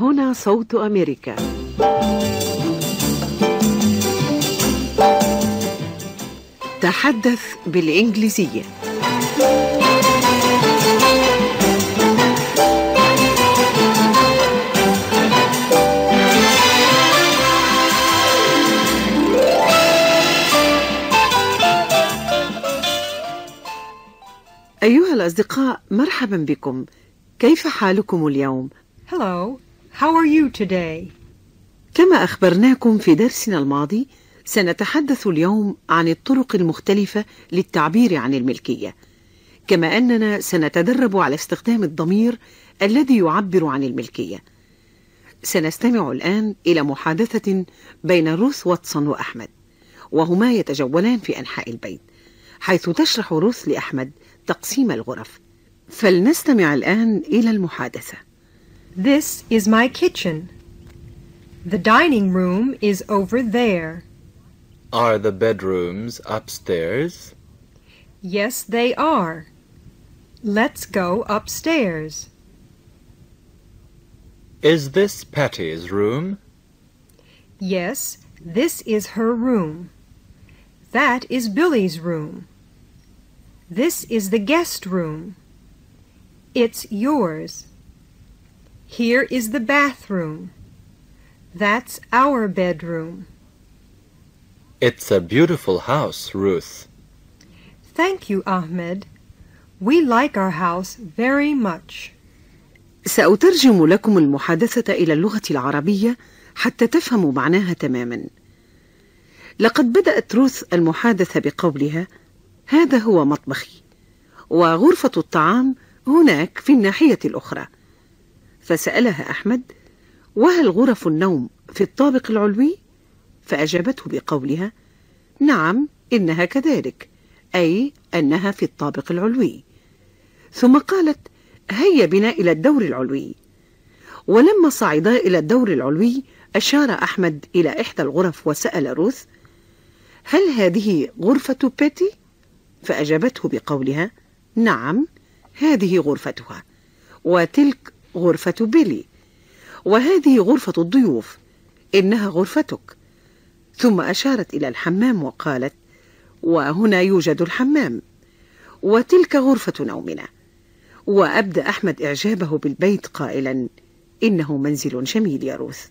هنا صوت أمريكا تحدث بالإنجليزية أيها الأصدقاء مرحبا بكم كيف حالكم اليوم؟ Hello How are you today? كما أخبرناكم في درسنا الماضي سنتحدث اليوم عن الطرق المختلفة للتعبير عن الملكية كما أننا سنتدرب على استخدام الضمير الذي يعبر عن الملكية سنستمع الآن إلى محادثة بين روث واتسون وأحمد وهما يتجولان في أنحاء البيت حيث تشرح روث لأحمد تقسيم الغرف فلنستمع الآن إلى المحادثة This is my kitchen. The dining room is over there. Are the bedrooms upstairs? Yes, they are. Let's go upstairs. Is this Patty's room? Yes, this is her room. That is Billy's room. This is the guest room. It's yours. Here is the bathroom. That's our bedroom. It's a beautiful house, Ruth. Thank you, Ahmed. We like our house very much. سأترجم لكم المحادثة إلى اللغة العربية حتى تفهموا معناها تماما. لقد بدأت روث المحادثة بقولها: "هذا هو مطبخي، وغرفة الطعام هناك في الناحية الأخرى". فسألها أحمد وهل غرف النوم في الطابق العلوي؟ فأجابته بقولها نعم إنها كذلك أي أنها في الطابق العلوي ثم قالت هيا بنا إلى الدور العلوي ولما صعدا إلى الدور العلوي أشار أحمد إلى إحدى الغرف وسأل روث هل هذه غرفة بيتي؟ فأجابته بقولها نعم هذه غرفتها وتلك غرفة بيلي وهذه غرفة الضيوف إنها غرفتك ثم أشارت إلى الحمام وقالت وهنا يوجد الحمام وتلك غرفة نومنا وأبدى أحمد إعجابه بالبيت قائلا إنه منزل جميل يا روث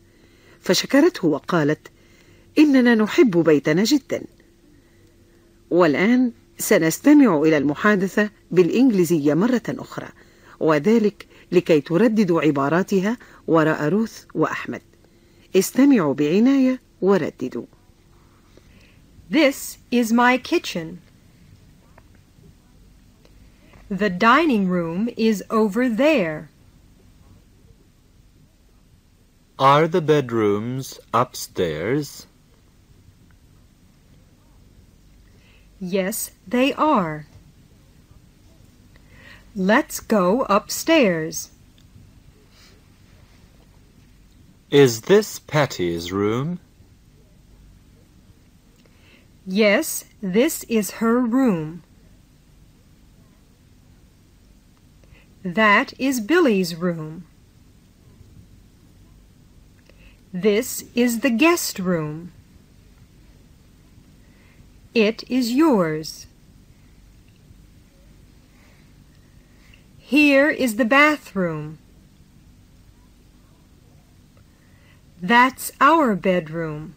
فشكرته وقالت إننا نحب بيتنا جدا والآن سنستمع إلى المحادثة بالإنجليزية مرة أخرى وذلك لكي ترددوا عباراتها وراء روث وأحمد استمعوا بعناية ورددوا This is my kitchen. The dining room is over there. Are the bedrooms upstairs? Yes, they are. Let's go upstairs. Is this Patty's room? Yes, this is her room. That is Billy's room. This is the guest room. It is yours. Here is the bathroom. That's our bedroom.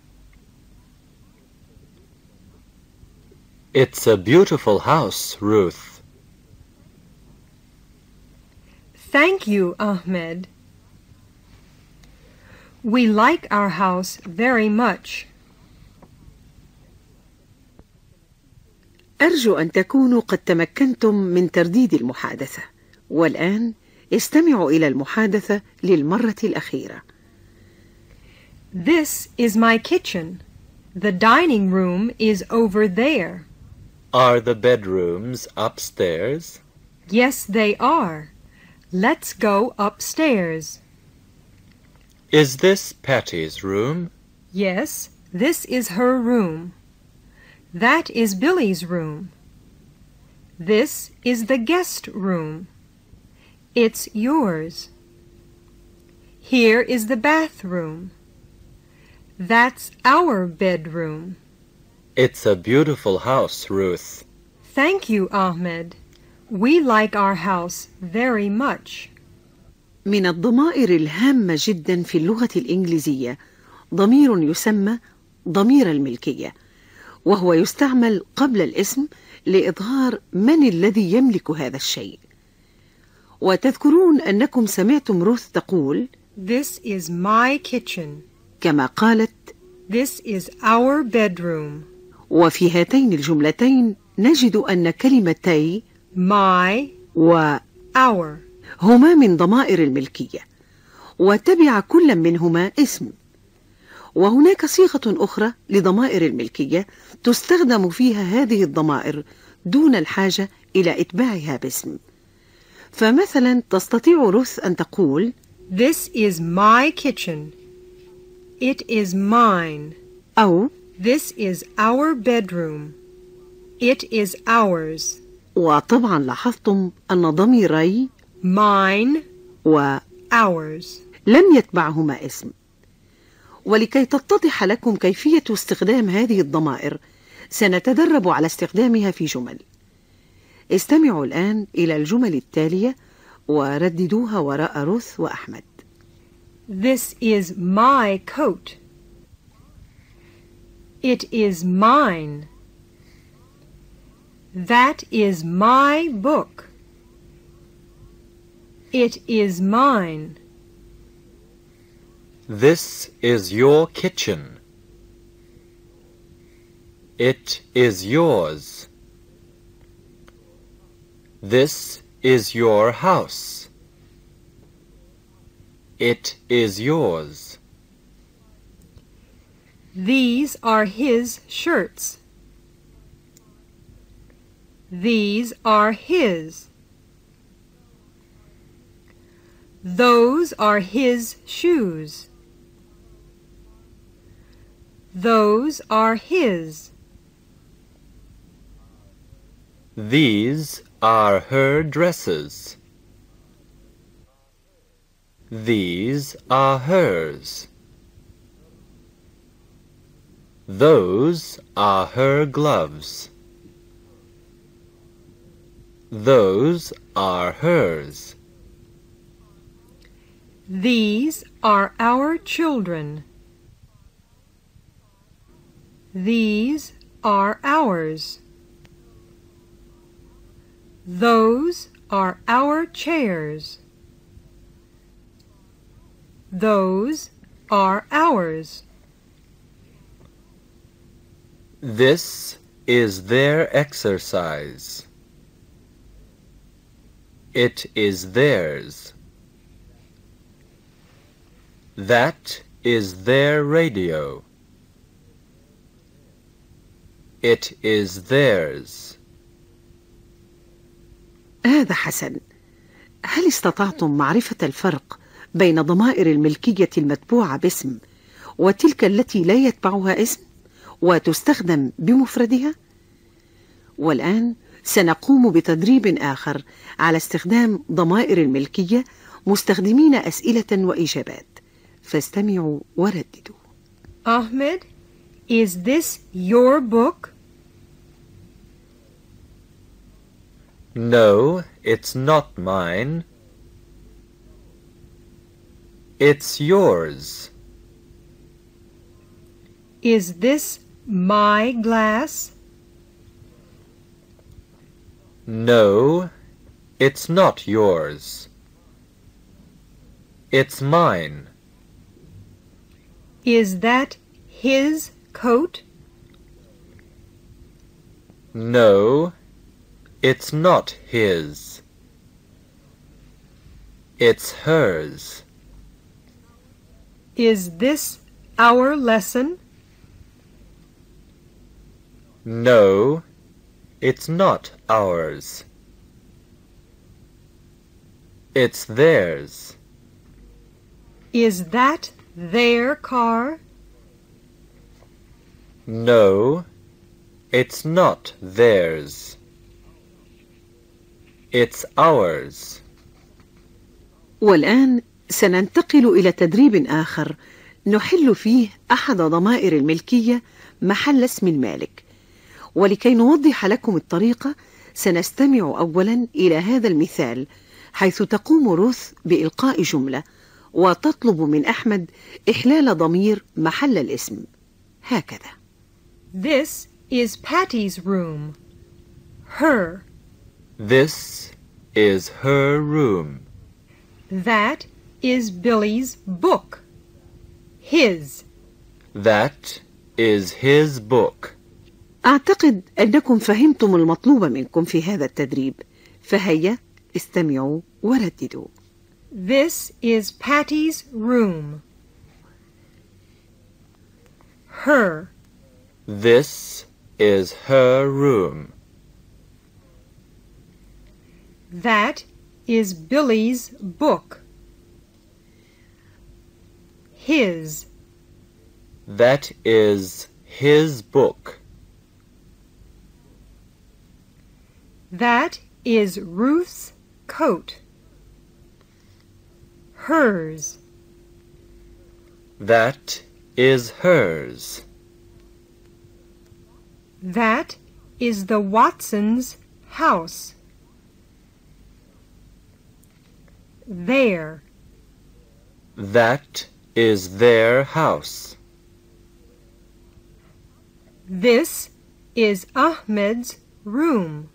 It's a beautiful house, Ruth. Thank you, Ahmed. We like our house very much. أرجو أن تكونوا قد تمكنتم من ترديد المحادثة. والآن استمعوا إلى المحادثة للمرة الأخيرة. This is my kitchen. The dining room is over there. Are the bedrooms upstairs? Yes, they are. Let's go upstairs. Is this Patty's room? Yes, this is her room. That is Billy's room. This is the guest room. It's yours. Here is the bathroom. That's our bedroom. It's a beautiful house, Ruth. Thank you, Ahmed. We like our house very much. من الضمائر الهامة جدا في اللغة الإنجليزية ضمير يسمى ضمير الملكية وهو يستعمل قبل الاسم لإظهار من الذي يملك هذا الشيء وتذكرون أنكم سمعتم روث تقول This is my kitchen كما قالت This is our bedroom وفي هاتين الجملتين نجد أن كلمتي my و our هما من ضمائر الملكية وتبع كل منهما اسم وهناك صيغة أخرى لضمائر الملكية تستخدم فيها هذه الضمائر دون الحاجة إلى إتباعها باسم فمثلا تستطيع روث أن تقول This is my kitchen. It is mine. أو This is our bedroom. It is ours. وطبعا لاحظتم أن ضميري mine و ours لم يتبعهما اسم ولكي تتضح لكم كيفية استخدام هذه الضمائر سنتدرب على استخدامها في جمل استمعوا الآن إلى الجمل التالية ورددوها وراء روث وأحمد This is my coat. It is mine. That is my book. It is mine. This is your kitchen. It is yours. This is your house. It is yours. These are his shirts. These are his. Those are his shoes. Those are his. These are her dresses. These are hers. Those are her gloves. Those are hers. These are our children. These are ours. Those are our chairs. Those are ours. This is their exercise. It is theirs. That is their radio. It is theirs. هذا حسن هل استطعتم معرفة الفرق بين ضمائر الملكية المتبوعة باسم وتلك التي لا يتبعها اسم وتستخدم بمفردها؟ والآن سنقوم بتدريب آخر على استخدام ضمائر الملكية مستخدمين أسئلة وإجابات فاستمعوا ورددوا أحمد Is this your book? No, it's not mine. It's yours. Is this my glass? No, it's not yours. It's mine. Is that his coat? No, it's not his. It's hers. Is this our lesson? No, it's not ours. It's theirs. Is that their car? No, it's not theirs. It's ours. والآن سننتقل إلى تدريب آخر نحل فيه أحد ضمائر الملكية محل اسم المالك ولكي نوضح لكم الطريقة سنستمع أولا إلى هذا المثال حيث تقوم روث بإلقاء جملة وتطلب من أحمد إحلال ضمير محل الاسم هكذا This is Patty's room. Her This is her room. That is Billy's book. His. That is his book. أعتقد أنكم فهمتم المطلوب منكم في هذا التدريب فهيا استمعوا ورددوا This is Patty's room. Her. This is her room. That is Billy's book. His. That is his book. That is Ruth's coat. Hers. That is hers. That is the Watsons' house. There. That is their house. This is Ahmed's room.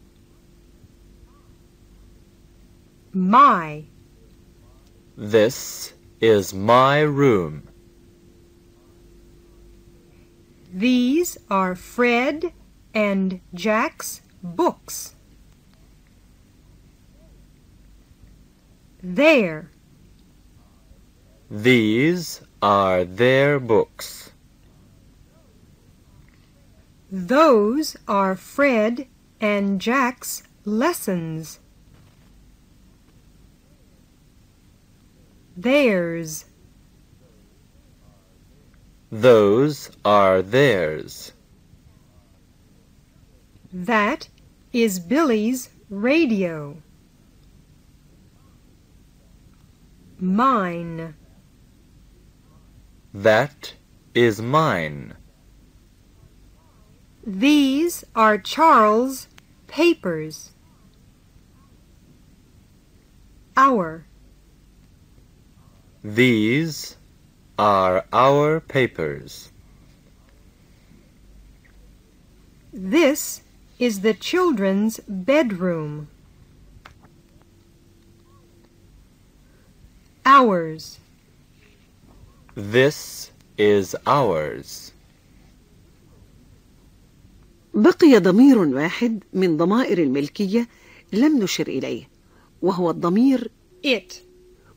My. This is my room. These are Fred and Jack's books. There. These are their books. Those are Fred and Jack's lessons. Theirs. Those are theirs. That is Billy's radio. mine. That is mine. These are Charles' papers. Our. These are our papers. This is the children's bedroom. ours. This is ours. بقي ضمير واحد من ضمائر الملكية لم نشر إليه وهو الضمير it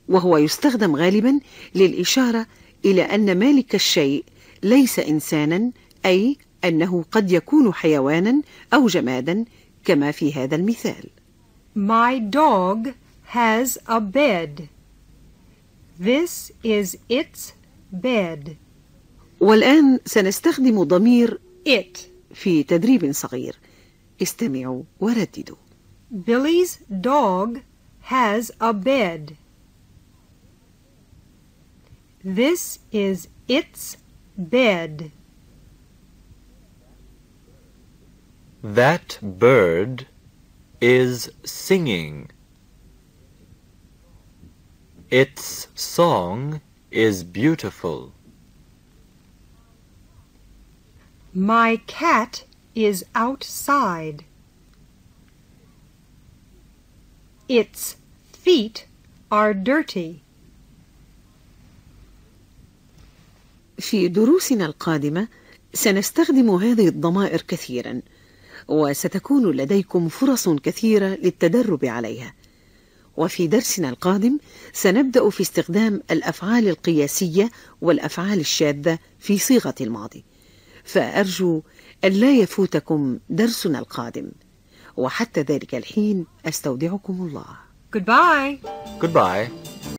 وهو يستخدم غالبا للإشارة إلى أن مالك الشيء ليس إنسانا أي أنه قد يكون حيوانا أو جمادا كما في هذا المثال My dog has a bed This is its bed. والآن سنستخدم ضمير it في تدريب صغير. استمعوا ورددوا. Billy's dog has a bed. This is its bed. That bird is singing. Its song is beautiful. My cat is outside. Its feet are dirty. في دروسنا القادمة سنستخدم هذه الضمائر كثيرا وستكون لديكم فرص كثيرة للتدرب عليها وفي درسنا القادم سنبدأ في استخدام الأفعال القياسية والأفعال الشاذة في صيغة الماضي فأرجو أن لا يفوتكم درسنا القادم وحتى ذلك الحين أستودعكم الله Goodbye Goodbye